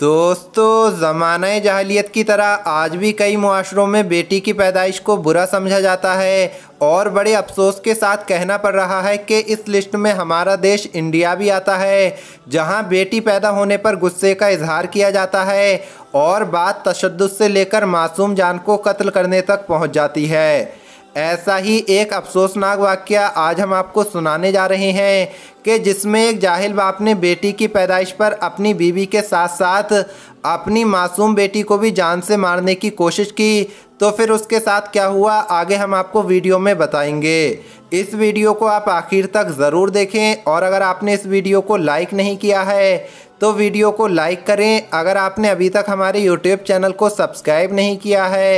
दोस्तों ज़माना जहलीत की तरह आज भी कई माशरों में बेटी की पैदाइश को बुरा समझा जाता है और बड़े अफसोस के साथ कहना पड़ रहा है कि इस लिस्ट में हमारा देश इंडिया भी आता है जहां बेटी पैदा होने पर गुस्से का इजहार किया जाता है और बात तशद से लेकर मासूम जान को कत्ल करने तक पहुंच जाती है ऐसा ही एक अफसोसनाक वाक्य आज हम आपको सुनाने जा रहे हैं कि जिसमें एक जाहिल बाप ने बेटी की पैदाइश पर अपनी बीवी के साथ साथ अपनी मासूम बेटी को भी जान से मारने की कोशिश की तो फिर उसके साथ क्या हुआ आगे हम आपको वीडियो में बताएंगे इस वीडियो को आप आखिर तक ज़रूर देखें और अगर आपने इस वीडियो को लाइक नहीं किया है तो वीडियो को लाइक करें अगर आपने अभी तक हमारे यूट्यूब चैनल को सब्सक्राइब नहीं किया है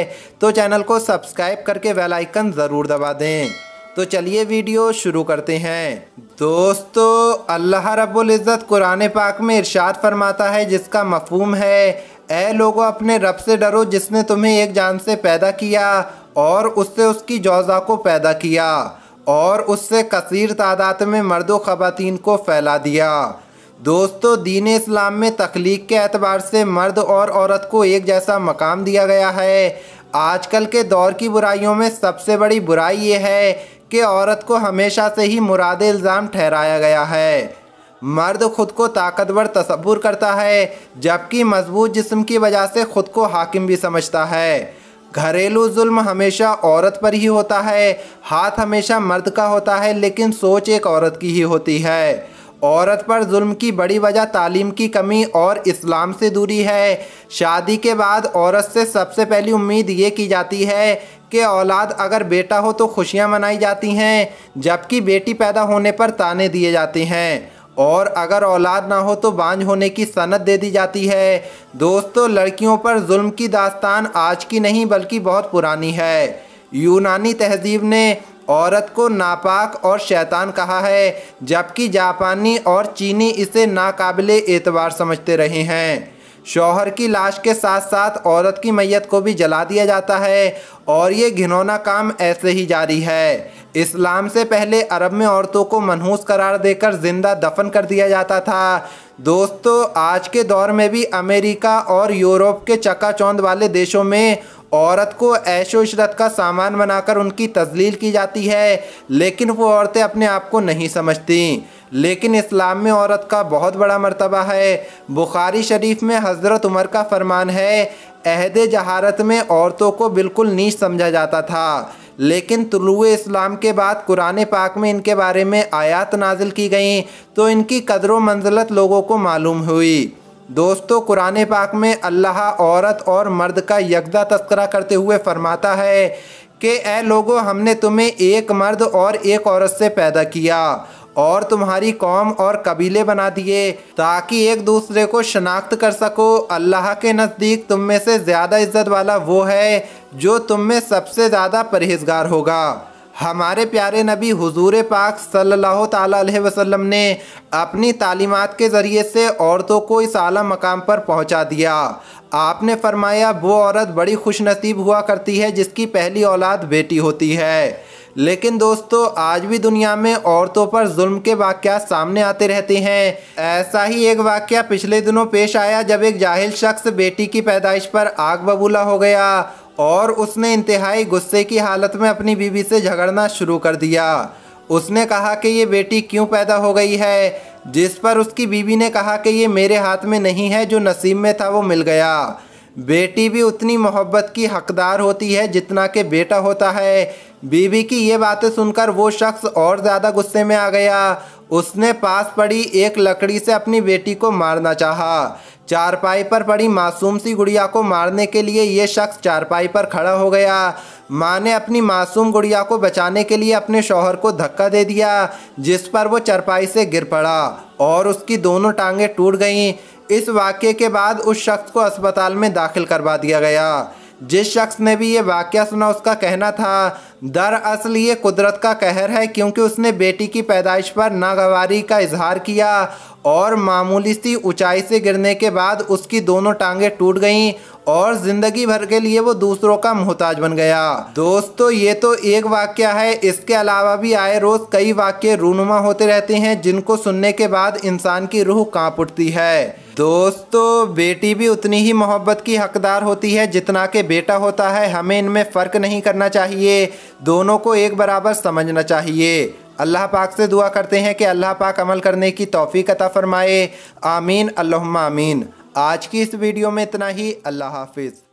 तो चैनल को सब्सक्राइब करके बेल आइकन ज़रूर दबा दें तो चलिए वीडियो शुरू करते हैं दोस्तों अल्लाह रब्बुल इज़्ज़त कुरान पाक में इरशाद फरमाता है जिसका मफहम है ए लोगों अपने रब से डरो जिसने तुम्हें एक जान से पैदा किया और उससे उसकी जौजा को पैदा किया और उससे कसर तादाद में मर्द ख़वातीन को फैला दिया दोस्तों दीन इस्लाम में तख्लीक के अतबार से मर्द और औरत को एक जैसा मकाम दिया गया है आजकल के दौर की बुराइयों में सबसे बड़ी बुराई ये है कि औरत को हमेशा से ही मुराद इल्ज़ाम ठहराया गया है मर्द खुद को ताकतवर तस्वुर करता है जबकि मजबूत जिस्म की वजह से खुद को हाकिम भी समझता है घरेलू जुल्म हमेशा औरत पर ही होता है हाथ हमेशा मर्द का होता है लेकिन सोच एक औरत की ही होती है औरत पर जुल्म की बड़ी वजह तालीम की कमी और इस्लाम से दूरी है शादी के बाद औरत से सबसे पहली उम्मीद ये की जाती है कि औलाद अगर बेटा हो तो खुशियाँ मनाई जाती हैं जबकि बेटी पैदा होने पर ताने दिए जाते हैं और अगर औलाद ना हो तो बांझ होने की सनत दे दी जाती है दोस्तों लड़कियों पर जुल्म की दास्तान आज की नहीं बल्कि बहुत पुरानी है यूनानी तहजीब ने औरत को नापाक और शैतान कहा है जबकि जापानी और चीनी इसे नाकबिल एतबार समझते रहे हैं शौहर की लाश के साथ साथ औरत की मैयत को भी जला दिया जाता है और ये घिनौना काम ऐसे ही जारी है इस्लाम से पहले अरब में औरतों को मनहूस करार देकर ज़िंदा दफन कर दिया जाता था दोस्तों आज के दौर में भी अमेरिका और यूरोप के चकाचौंध वाले देशों में औरत को ऐशो इशरत का सामान बनाकर उनकी तजलील की जाती है लेकिन वो औरतें अपने आप को नहीं समझती लेकिन इस्लाम में औरत का बहुत बड़ा मर्तबा है बुखारी शरीफ में हज़रत उमर का फरमान है अहद जहारत में औरतों को बिल्कुल नीच समझा जाता था लेकिन तुलु इस्लाम के बाद कुरान पाक में इनके बारे में आयात नाजिल की गई तो इनकी कदर मंजिलत लोगों को मालूम हुई दोस्तों कुरान पाक में अल्लाह औरत और मर्द का यकदा तस्करा करते हुए फरमाता है कि ए लोगों हमने तुम्हें एक मर्द और एक औरत से पैदा किया और तुम्हारी कौम और कबीले बना दिए ताकि एक दूसरे को शनाख्त कर सको अल्लाह के नज़दीक तुम में से ज़्यादा इज़्ज़त वाला वो है जो तुम में सबसे ज़्यादा परहेजगार होगा हमारे प्यारे नबी हज़ूर पाक सल्लल्लाहु अलैहि वसल्लम ने अपनी तालीमत के ज़रिए से औरतों को इस अली मकाम पर पहुंचा दिया आपने फरमाया वो औरत बड़ी खुशनसीब हुआ करती है जिसकी पहली औलाद बेटी होती है लेकिन दोस्तों आज भी दुनिया में औरतों पर जुल्म के वाक़ सामने आते रहते हैं ऐसा ही एक वाक़ पिछले दिनों पेश आया जब एक जाहिल शख्स बेटी की पैदाइश पर आग बबूला हो गया और उसने इंतहाई गुस्से की हालत में अपनी बीवी से झगड़ना शुरू कर दिया उसने कहा कि ये बेटी क्यों पैदा हो गई है जिस पर उसकी बीवी ने कहा कि ये मेरे हाथ में नहीं है जो नसीब में था वो मिल गया बेटी भी उतनी मोहब्बत की हकदार होती है जितना कि बेटा होता है बीवी की ये बातें सुनकर वो शख्स और ज़्यादा गुस्से में आ गया उसने पास पड़ी एक लकड़ी से अपनी बेटी को मारना चाहा चारपाई पर पड़ी मासूम सी गुड़िया को मारने के लिए ये शख्स चारपाई पर खड़ा हो गया माँ ने अपनी मासूम गुड़िया को बचाने के लिए अपने शौहर को धक्का दे दिया जिस पर वो चारपाई से गिर पड़ा और उसकी दोनों टांगें टूट गईं इस वाक्य के बाद उस शख्स को अस्पताल में दाखिल करवा दिया गया जिस शख्स ने भी ये वाक्य सुना उसका कहना था दरअसल ये कुदरत का कहर है क्योंकि उसने बेटी की पैदाइश पर नागवारी का इजहार किया और मामूली सी ऊंचाई से गिरने के बाद उसकी दोनों टांगें टूट गईं और जिंदगी भर के लिए वो दूसरों का मोहताज बन गया दोस्तों ये तो एक वाक्य है इसके अलावा भी आए रोज कई वाक्य रूनुमा होते रहते हैं जिनको सुनने के बाद इंसान की रूह कांप उठती है दोस्तों बेटी भी उतनी ही मोहब्बत की हकदार होती है जितना के बेटा होता है हमें इनमें फ़र्क नहीं करना चाहिए दोनों को एक बराबर समझना चाहिए अल्लाह पाक से दुआ करते हैं कि अल्लाह पाक अमल करने की तोफ़ी अता फ़रमाए आमीन अल्लाह आमीन आज की इस वीडियो में इतना ही अल्लाह हाफिज़